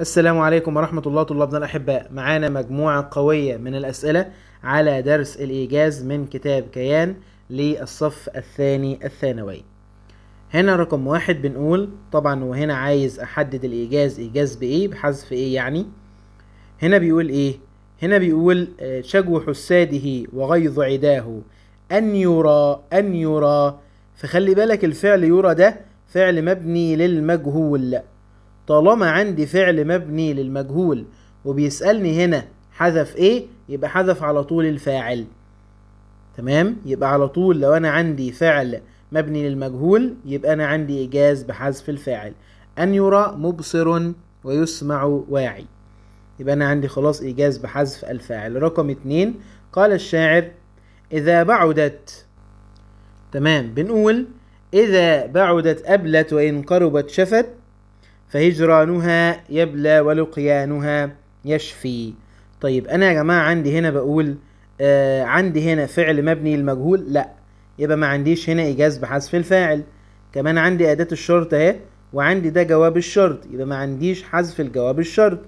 السلام عليكم ورحمة الله طلابنا الأحباء معانا مجموعة قوية من الأسئلة على درس الإيجاز من كتاب كيان للصف الثاني الثانوي هنا رقم واحد بنقول طبعا وهنا عايز أحدد الإيجاز إيجاز بإيه بحذف إيه يعني هنا بيقول إيه هنا بيقول آه، شجو حساده وغيظ عداه أن يرى أن يرى فخلي بالك الفعل يرى ده فعل مبني للمجهول طالما عندي فعل مبني للمجهول وبيسألني هنا حذف ايه يبقى حذف على طول الفاعل تمام يبقى على طول لو انا عندي فعل مبني للمجهول يبقى انا عندي اجاز بحذف الفاعل ان يرى مبصر ويسمع واعي يبقى انا عندي خلاص ايجاز بحذف الفاعل رقم اتنين قال الشاعر اذا بعدت تمام بنقول اذا بعدت ابلت وان قربت شفت فهجرانها يبلى ولقيانها يشفي طيب انا يا جماعه عندي هنا بقول آه عندي هنا فعل مبني للمجهول لا يبقى ما عنديش هنا ايجاز بحذف الفاعل كمان عندي اداه الشرط اهي وعندي ده جواب الشرط يبقى ما عنديش حذف الجواب الشرط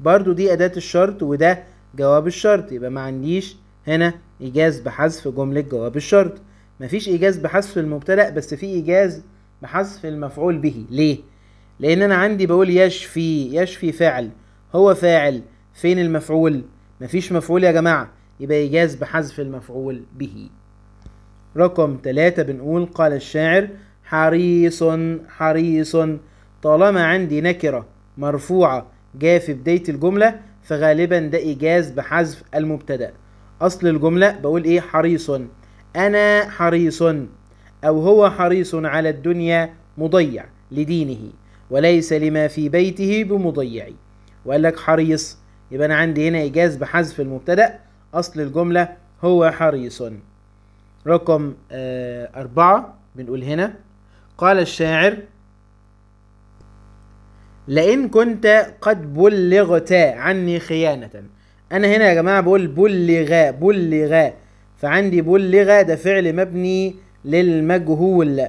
برضو دي اداه الشرط وده جواب الشرط يبقى ما عنديش هنا ايجاز بحذف جمله جواب الشرط مفيش ايجاز بحذف المبتدا بس في ايجاز بحذف المفعول به ليه لان انا عندي بقول يشفي يشفي فعل هو فاعل فين المفعول مفيش مفعول يا جماعه يبقى يجاز بحذف المفعول به رقم ثلاثة بنقول قال الشاعر حريص حريص طالما عندي نكرة مرفوعة جاء في بداية الجملة فغالبا ده إيجاز بحذف المبتدأ أصل الجملة بقول إيه حريص أنا حريص أو هو حريص على الدنيا مضيع لدينه وليس لما في بيته بمضيعي وقال لك حريص يبقى أنا عندي هنا إيجاز بحذف المبتدأ أصل الجملة هو حريص رقم آه، أربعة بنقول هنا قال الشاعر لئن كنت قد بلغت عني خيانة أنا هنا يا جماعة بقول بلغ بلغ فعندي بلغ ده فعل مبني للمجهول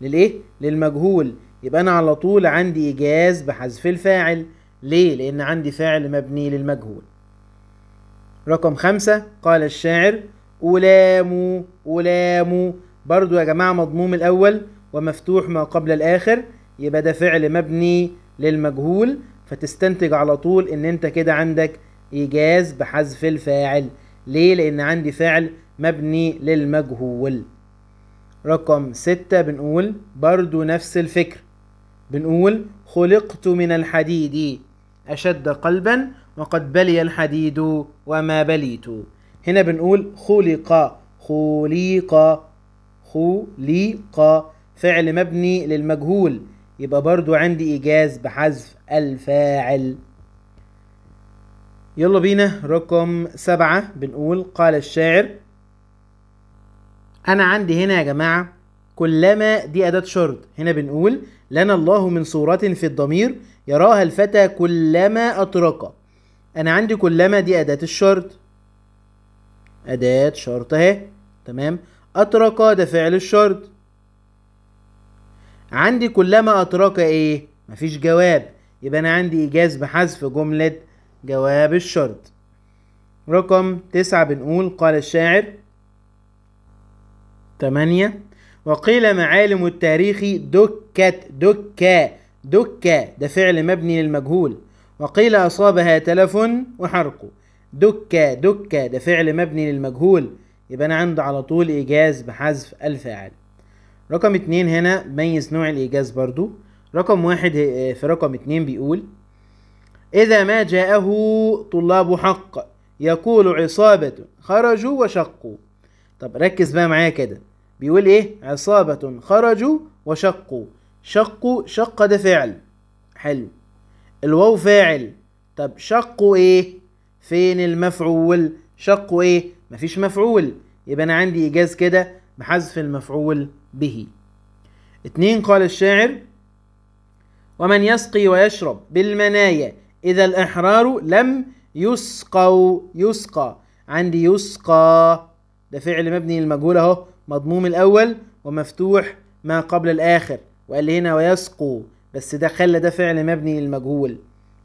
للإيه؟ للمجهول يبقى انا على طول عندي ايجاز بحذف الفاعل ليه لان عندي فاعل مبني للمجهول رقم خمسة قال الشاعر أولام أولام برضو يا جماعة مضموم الأول ومفتوح ما قبل الآخر يبقى ده فعل مبني للمجهول فتستنتج على طول إن أنت كده عندك إيجاز بحذف الفاعل ليه؟ لأن عندي فعل مبني للمجهول رقم ستة بنقول برضو نفس الفكر بنقول خلقت من الحديد أشد قلبا وقد بلي الحديد وما بليت هنا بنقول خلق خليق خليق فعل مبني للمجهول يبقى برضو عندي إيجاز بحذف الفاعل يلا بينا رقم سبعة بنقول قال الشاعر أنا عندي هنا يا جماعة كلما دي أداة شرط هنا بنقول لنا الله من صورة في الضمير يراها الفتى كلما أطرق أنا عندي كلما دي أداة الشرط أداة شرط أهي تمام أطرق ده فعل الشرط عندي كلما أطرق إيه مفيش جواب يبقى أنا عندي إيجاز بحذف جملة جواب الشرط رقم تسعة بنقول قال الشاعر تمانية وقيل معالم التاريخ دكت دكا دكا ده فعل مبني للمجهول وقيل أصابها تلف وحرق دكا دكا ده فعل مبني للمجهول يبقى أنا عندي على طول إيجاز بحذف الفاعل رقم اتنين هنا ميز نوع الإيجاز برضو رقم واحد آه، في رقم اتنين بيقول إذا ما جاءه طلاب حق يقول عصابة خرجوا وشقوا طب ركز بقى معايا كده بيقول ايه عصابة خرجوا وشقوا شقوا شق ده فعل حلو الواو فاعل طب شقوا ايه فين المفعول شقوا ايه مفيش مفعول يبقى انا عندي ايجاز كده بحذف المفعول به اتنين قال الشاعر ومن يسقي ويشرب بالمنايا إذا الإحرار لم يسقوا يسقى عندي يسقى ده فعل مبني للمجهول أهو مضموم الأول ومفتوح ما قبل الآخر وقال لي هنا ويسقو بس ده خلى ده فعل مبني للمجهول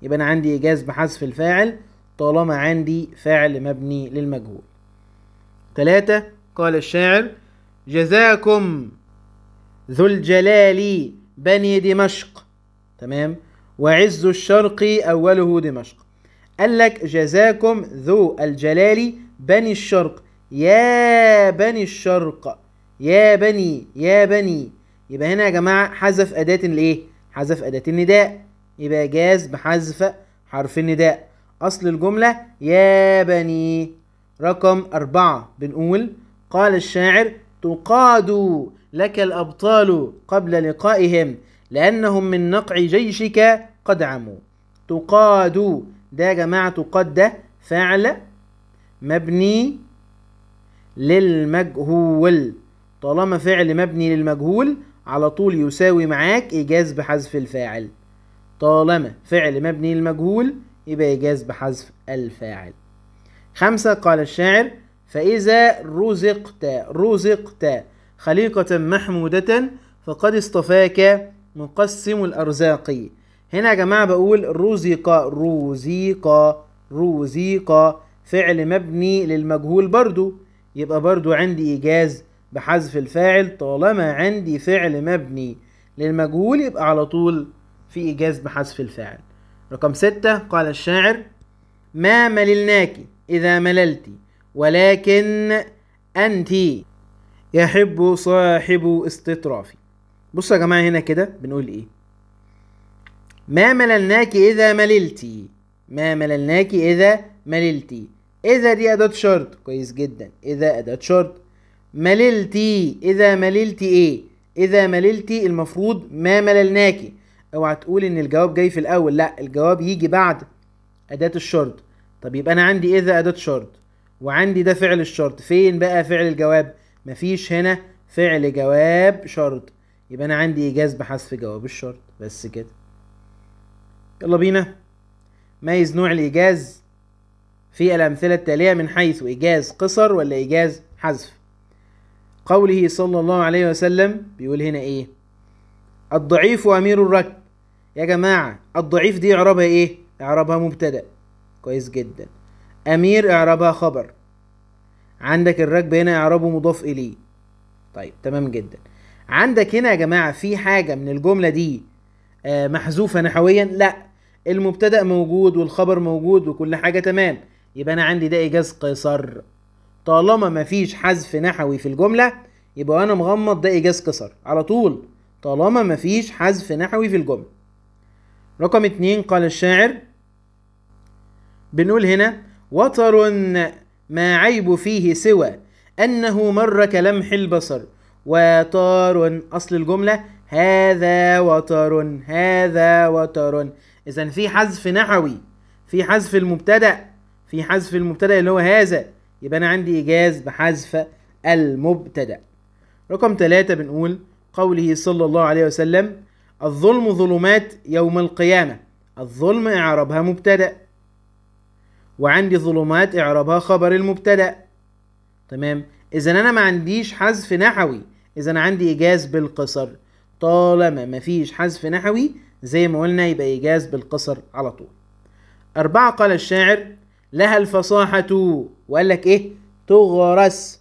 يبقى أنا عندي إيجاز بحذف الفاعل طالما عندي فعل مبني للمجهول ثلاثة قال الشاعر جزاكم ذو الجلال بني دمشق تمام وعز الشرق أوله دمشق قال لك جزاكم ذو الجلال بني الشرق يا بني الشرق يا بني يا بني يبقى هنا يا جماعة حذف أداة الإيه؟ حذف أداة النداء يبقى جاز بحذف حرف النداء أصل الجملة يا بني رقم أربعة بنقول قال الشاعر تقاد لك الأبطال قبل لقائهم لأنهم من نقع جيشك قد عموا تقاد ده يا جماعة تقاد ده فعل مبني للمجهول طالما فعل مبني للمجهول على طول يساوي معاك إيجاز بحذف الفاعل طالما فعل مبني للمجهول يبقى إيجاز بحذف الفاعل خمسة قال الشاعر فإذا رزقت رزقت خليقة محمودة فقد اصطفاك مقسم الأرزاق هنا يا جماعة بقول رزق رزق رزق فعل مبني للمجهول برضو يبقى برضو عندي إيجاز بحذف الفاعل طالما عندي فعل مبني للمجهول يبقى على طول في إيجاز بحذف الفاعل رقم ستة قال الشاعر ما مللناك إذا مللت ولكن أنت يحب صاحب استطرافي بص يا جماعة هنا كده بنقول إيه ما مللناك إذا مللتي ما مللناك إذا مللتي إذا دي أداة شرط كويس جدا إذا أداة شرط مللتي إذا مللتي إيه إذا مللتي المفروض ما مللناكي اوعى تقول إن الجواب جاي في الأول لا الجواب يجي بعد أداة الشرط طب يبقى أنا عندي إذا أداة شرط وعندي ده فعل الشرط فين بقى فعل الجواب مفيش هنا فعل جواب شرط يبقى أنا عندي إيجاز بحذف جواب الشرط بس كده يلا بينا ميز نوع الإيجاز في الأمثلة التالية من حيث إيجاز قصر ولا إيجاز حذف قوله صلى الله عليه وسلم بيقول هنا إيه الضعيف أمير الركب يا جماعة الضعيف دي إعرابها إيه إعرابها مبتدأ كويس جدا أمير إعرابها خبر عندك الركب هنا إعرابه مضاف إليه طيب تمام جدا عندك هنا يا جماعة في حاجة من الجملة دي آه، محذوفة نحويا لا المبتدأ موجود والخبر موجود وكل حاجة تمام يبقى انا عندي ده ايجاز قصر طالما مفيش حذف نحوي في الجمله يبقى انا مغمض ده ايجاز قصر على طول طالما مفيش حذف نحوي في الجمله رقم اتنين قال الشاعر بنقول هنا وتر ما عيب فيه سوى أنه مر كلمح البصر وتار أصل الجملة هذا وتر هذا وتر إذا في حذف نحوي في حذف المبتدأ في حذف المبتدا اللي هو هذا يبقى انا عندي ايجاز بحذف المبتدا رقم ثلاثة بنقول قوله صلى الله عليه وسلم الظلم ظلمات يوم القيامة الظلم إعرابها مبتدأ وعندي ظلمات إعرابها خبر المبتدأ تمام إذا أنا ما عنديش حذف نحوي إذا أنا عندي إيجاز بالقصر طالما ما فيش حذف نحوي زي ما قلنا يبقى إيجاز بالقصر على طول أربعة قال الشاعر لها الفصاحة وقال لك إيه تغرس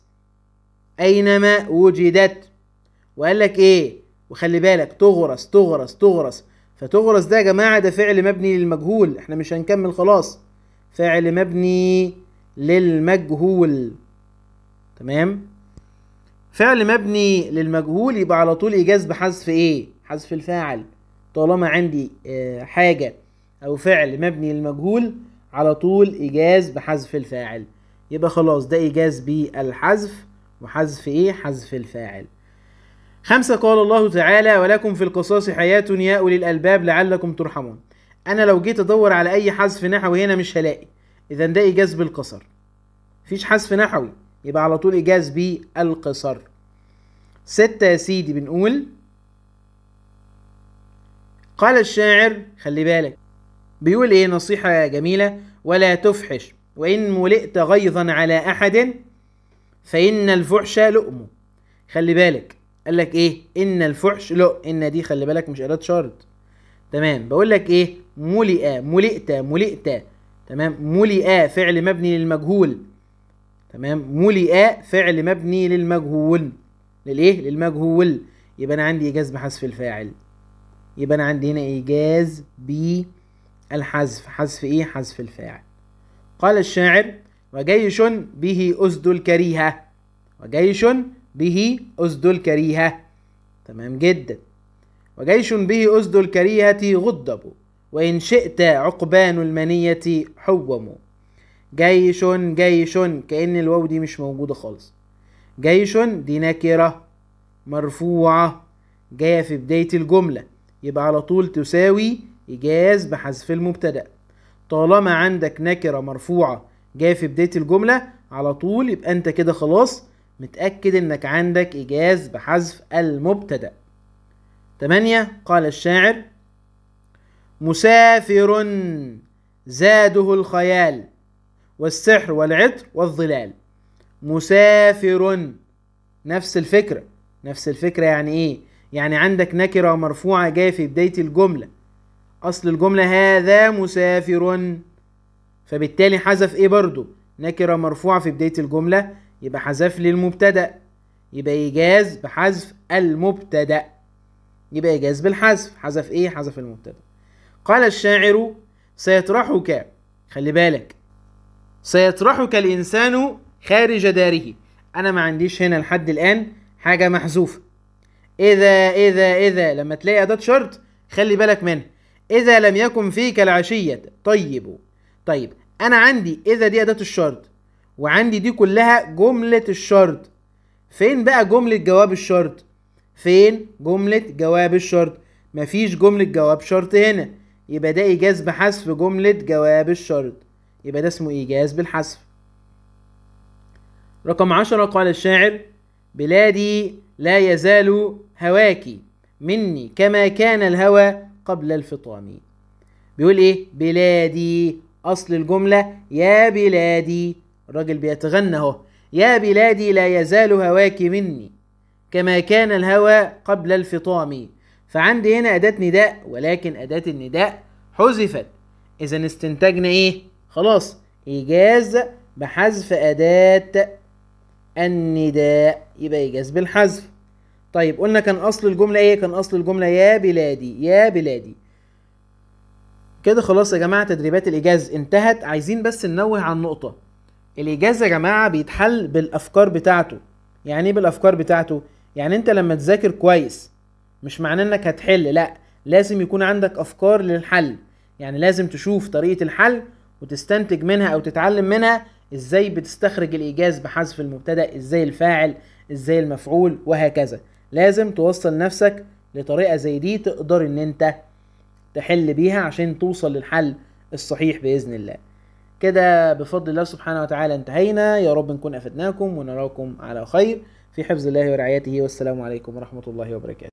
أينما وجدت وقال لك إيه وخلي بالك تغرس تغرس تغرس فتغرس ده يا جماعة ده فعل مبني للمجهول احنا مش هنكمل خلاص فعل مبني للمجهول تمام فعل مبني للمجهول يبقى على طول إيجاز بحذف إيه حذف الفاعل طالما عندي آه، حاجة أو فعل مبني للمجهول على طول إيجاز بحذف الفاعل يبقى خلاص ده إيجاز بالحذف وحذف إيه حذف الفاعل خمسة قال الله تعالى ولكم في القصاص حياة يا أولي الألباب لعلكم ترحمون أنا لو جيت أدور على أي حذف نحوي هنا مش هلاقي إذا ده إيجاز بالقصر مفيش حذف نحوي يبقى على طول إيجاز بالقصر ستة يا سيدي بنقول قال الشاعر خلي بالك بيقول ايه نصيحة جميلة ولا تفحش وإن ملئت غيظا على أحد فإن الفحش لؤمه خلي بالك قال لك ايه ان الفحش لؤ ان دي خلي بالك مش اداه شرط تمام بقول لك ايه ملئ ملئت ملئت تمام ملئ فعل مبني للمجهول تمام ملئ فعل مبني للمجهول للايه للمجهول يبقى انا عندي ايجاز بحذف الفاعل يبقى انا عندي هنا ايجاز ب الحذف حذف ايه حذف الفاعل قال الشاعر وجيش به أسد الكريهة وجيش به أسد الكريهة تمام جدا وجيش به أسد الكريهة غضب وإن شئت عقبان المنية حوم جيش جيش كأن الواو دي مش موجودة خالص جيش دي نكرة مرفوعة جاية في بداية الجملة يبقى على طول تساوي إيجاز بحذف المبتدأ طالما عندك نكرة مرفوعة جاية في بداية الجملة على طول يبقى أنت كده خلاص متأكد إنك عندك إيجاز بحذف المبتدأ تمانية قال الشاعر مسافر زاده الخيال والسحر والعطر والظلال مسافر نفس الفكرة نفس الفكرة يعني إيه؟ يعني عندك نكرة مرفوعة جاية في بداية الجملة اصل الجملة هذا مسافر فبالتالي حذف ايه برضو نكرة مرفوعة في بداية الجملة يبقى حذف لي المبتدأ يبقى إيجاز بحذف المبتدأ يبقى إيجاز بالحذف حذف إيه؟ حذف المبتدأ قال الشاعر سيطرحك خلي بالك سيطرحك الإنسان خارج داره أنا ما عنديش هنا لحد الآن حاجة محذوفة إذا إذا إذا لما تلاقي أداة شرط خلي بالك منها إذا لم يكن فيك العشية طيب طيب أنا عندي إذا دي أداة الشرط وعندي دي كلها جملة الشرط فين بقى جملة جواب الشرط فين جملة جواب الشرط مفيش جملة جواب شرط هنا يبقى ده إيجاز بحذف جملة جواب الشرط يبقى ده اسمه إيجاز بالحذف رقم عشرة قال الشاعر بلادي لا يزال هواك مني كما كان الهوى قبل الفطام بيقول ايه بلادي اصل الجمله يا بلادي الراجل بيتغنى اهو يا بلادي لا يزال هواك مني كما كان الهوى قبل الفطام فعندي هنا اداه نداء ولكن اداه النداء حذفت اذا استنتجنا ايه خلاص ايجاز بحذف اداه النداء يبقى ايجاز بالحذف طيب قلنا كان اصل الجمله ايه كان اصل الجمله يا بلادي يا بلادي كده خلاص يا جماعه تدريبات الايجاز انتهت عايزين بس ننوه على النقطة الايجاز يا جماعه بيتحل بالافكار بتاعته يعني ايه بالافكار بتاعته يعني انت لما تذاكر كويس مش معناه انك هتحل لا لازم يكون عندك افكار للحل يعني لازم تشوف طريقه الحل وتستنتج منها او تتعلم منها ازاي بتستخرج الايجاز بحذف المبتدا ازاي الفاعل ازاي المفعول وهكذا لازم توصل نفسك لطريقه زي دي تقدر ان انت تحل بيها عشان توصل للحل الصحيح باذن الله كده بفضل الله سبحانه وتعالى انتهينا يا رب نكون افدناكم ونراكم على خير في حفظ الله ورعايته والسلام عليكم ورحمه الله وبركاته